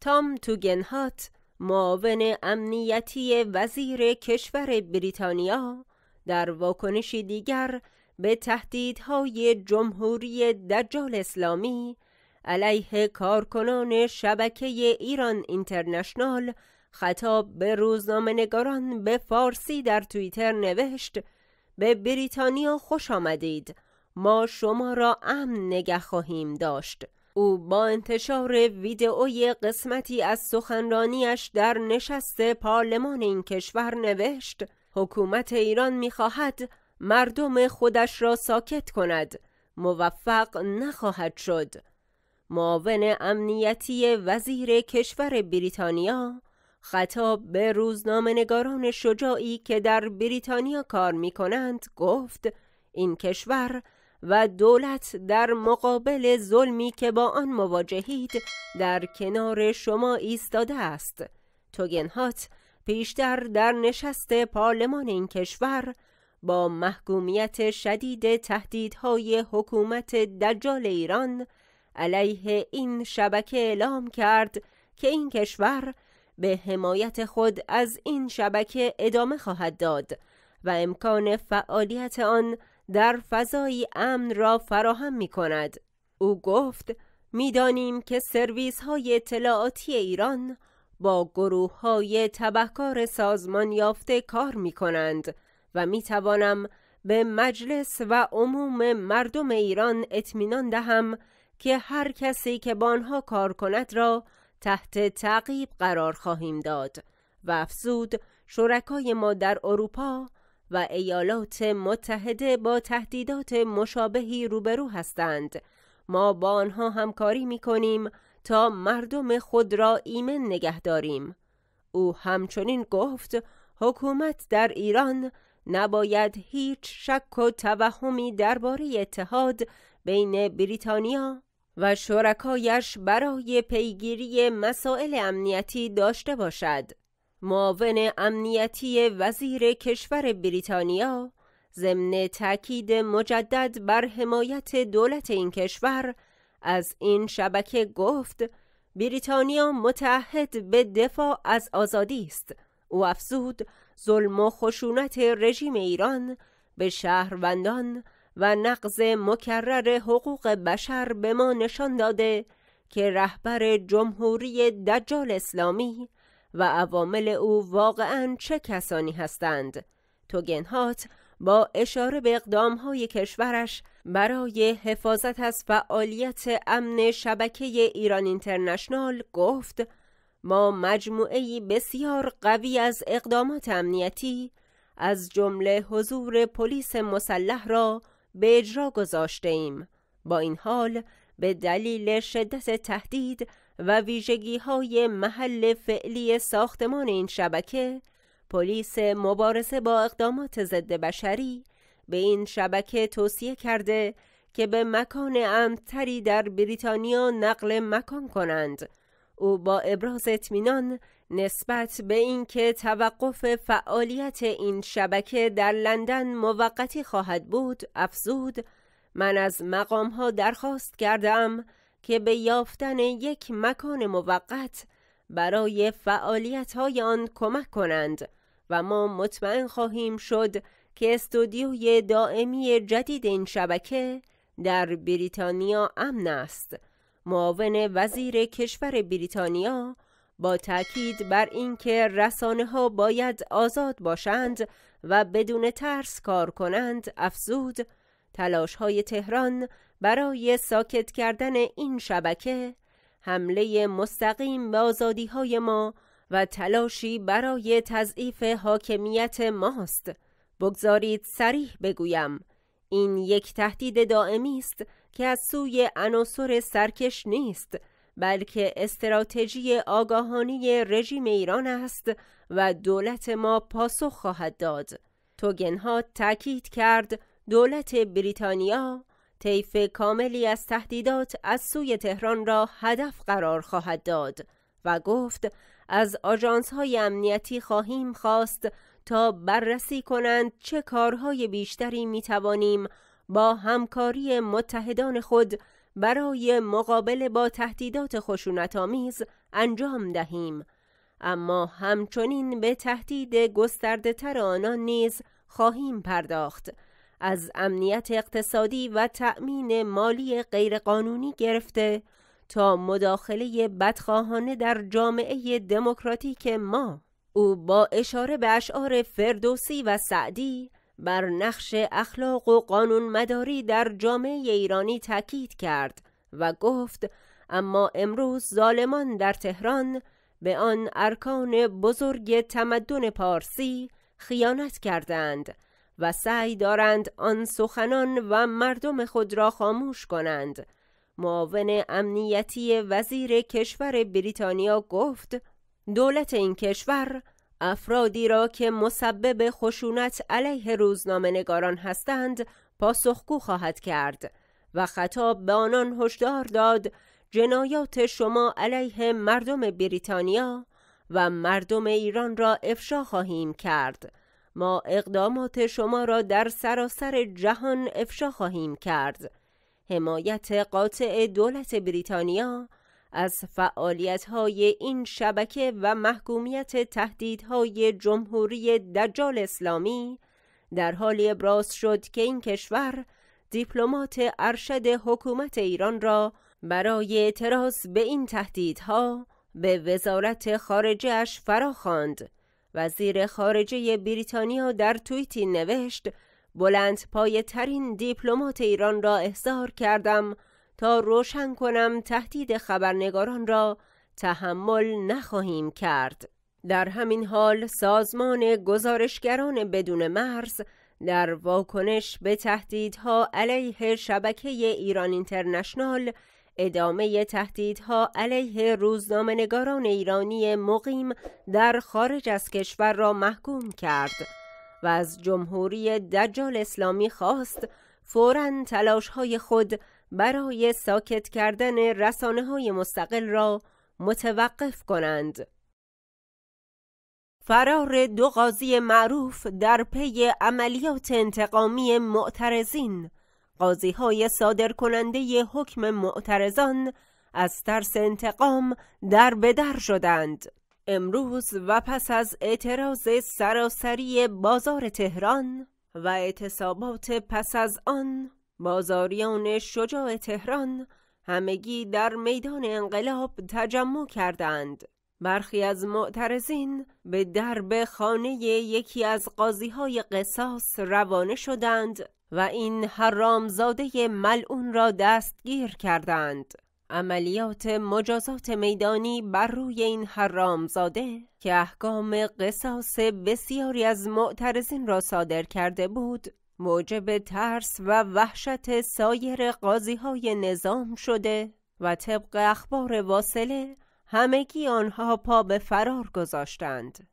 تام توگنهات معاون امنیتی وزیر کشور بریتانیا در واکنشی دیگر به تهدیدهای جمهوری دجال اسلامی علیه کارکنان شبکه ایران اینترنشنال خطاب به روزنامهنگاران به فارسی در توییتر نوشت به بریتانیا خوش آمدید ما شما را امن نگه خواهیم داشت او با انتشار ویدئوی قسمتی از سخنرانیش در نشست پارلمان این کشور نوشت حکومت ایران میخواهد مردم خودش را ساکت کند موفق نخواهد شد معاون امنیتی وزیر کشور بریتانیا خطاب به نگاران شجاعی که در بریتانیا کار می کنند گفت این کشور و دولت در مقابل ظلمی که با آن مواجهید در کنار شما ایستاده است توگنهات پیشتر در نشست پارلمان این کشور با محکومیت شدید تهدیدهای حکومت دجال ایران علیه این شبکه اعلام کرد که این کشور به حمایت خود از این شبکه ادامه خواهد داد و امکان فعالیت آن در فضایی امن را فراهم می کند. او گفت میدانیم که سرویس های اطلاعاتی ایران با گروه های تبهکار سازمان یافته کار می کنند و می توانم به مجلس و عموم مردم ایران اطمینان دهم که هر کسی که با آنها کار کند را تحت تعقیب قرار خواهیم داد و افزود شرکای ما در اروپا و ایالات متحده با تهدیدات مشابهی روبرو هستند ما با آنها همکاری می کنیم تا مردم خود را ایمن نگه داریم او همچنین گفت حکومت در ایران نباید هیچ شک و توهمی درباره اتحاد بین بریتانیا و شرکایش برای پیگیری مسائل امنیتی داشته باشد معاون امنیتی وزیر کشور بریتانیا ضمن تاکید مجدد بر حمایت دولت این کشور از این شبکه گفت بریتانیا متحد به دفاع از آزادی است او افزود ظلم و خشونت رژیم ایران به شهروندان و نقض مکرر حقوق بشر به ما نشان داده که رهبر جمهوری دجال اسلامی و عوامل او واقعا چه کسانی هستند توگنهات با اشاره به اقدامهای کشورش برای حفاظت از فعالیت امن شبکه ایران اینترنشنال گفت ما مجموعه بسیار قوی از اقدامات امنیتی از جمله حضور پلیس مسلح را به اجرا گذاشته ایم. با این حال به دلیل شدت تهدید و ویژگی های محل فعلی ساختمان این شبکه پلیس مبارزه با اقدامات ضد بشری به این شبکه توصیه کرده که به مکان امتری در بریتانیا نقل مکان کنند او با ابراز اطمینان نسبت به اینکه توقف فعالیت این شبکه در لندن موقتی خواهد بود افزود من از مقام ها درخواست کردم که به یافتن یک مکان موقت برای فعالیت های آن کمک کنند و ما مطمئن خواهیم شد که استودیوی دائمی جدید این شبکه در بریتانیا امن است معاون وزیر کشور بریتانیا با تاکید بر اینکه رسانه ها باید آزاد باشند و بدون ترس کار کنند افزود تلاش های تهران برای ساکت کردن این شبکه حمله مستقیم به آزادی های ما و تلاشی برای تضعیف حاکمیت ماست بگذارید سریح بگویم این یک تهدید دائمی است که از سوی عناصر سرکش نیست بلکه استراتژی آگاهانی رژیم ایران است و دولت ما پاسخ خواهد داد توگنها تاکید کرد دولت بریتانیا طیف کاملی از تهدیدات از سوی تهران را هدف قرار خواهد داد و گفت از آجانس های امنیتی خواهیم خواست تا بررسی کنند چه کارهای بیشتری می توانیم با همکاری متحدان خود برای مقابله با تهدیدات خشونتآمیز انجام دهیم اما همچنین به تهدید گسترده تر آنان نیز خواهیم پرداخت از امنیت اقتصادی و تأمین مالی غیرقانونی گرفته تا مداخله بدخواهانه در جامعه دموکراتیک ما او با اشاره به اشعار فردوسی و سعدی بر نقش اخلاق و قانون مداری در جامعه ایرانی تاکید کرد و گفت اما امروز ظالمان در تهران به آن ارکان بزرگ تمدن پارسی خیانت کردند و سعی دارند آن سخنان و مردم خود را خاموش کنند معاون امنیتی وزیر کشور بریتانیا گفت دولت این کشور افرادی را که مسبب خشونت علیه روزنامه هستند پاسخگو خواهد کرد و خطاب به آنان هشدار داد جنایات شما علیه مردم بریتانیا و مردم ایران را افشا خواهیم کرد ما اقدامات شما را در سراسر جهان افشا خواهیم کرد حمایت قاطع دولت بریتانیا از فعالیت های این شبکه و محکومیت تهدیدهای جمهوری دجال اسلامی در حالی ابراز شد که این کشور دیپلمات ارشد حکومت ایران را برای اعتراض به این تهدیدها به وزارت خارجه اش فراخواند وزیر خارجه بریتانیا در توییتی نوشت بلند پای ترین دیپلمات ایران را احضار کردم تا روشن کنم تهدید خبرنگاران را تحمل نخواهیم کرد. در همین حال سازمان گزارشگران بدون مرز در واکنش به تهدیدها علیه شبکه ایران اینترنشنال ادامه تهدیدها علیه روزنامهنگاران ایرانی مقیم در خارج از کشور را محکوم کرد و از جمهوری دجال اسلامی خواست فورا تلاش های خود برای ساکت کردن رسانه های مستقل را متوقف کنند. فرار دو قاضی معروف در پی عملیات انتقامی معترزین قاضی های صادر کننده حکم معترضان از ترس انتقام در بدر شدند. امروز و پس از اعتراض سراسری بازار تهران و اعتصابات پس از آن بازاریان شجاع تهران همگی در میدان انقلاب تجمع کردند. برخی از معترضین به درب خانه یکی از قاضی های قصاص روانه شدند و این حرامزاده ملعون را دستگیر کردند عملیات مجازات میدانی بر روی این حرامزاده که احکام قصاص بسیاری از معترضین را صادر کرده بود موجب ترس و وحشت سایر قاضی های نظام شده و طبق اخبار واصله همگی آنها پا به فرار گذاشتند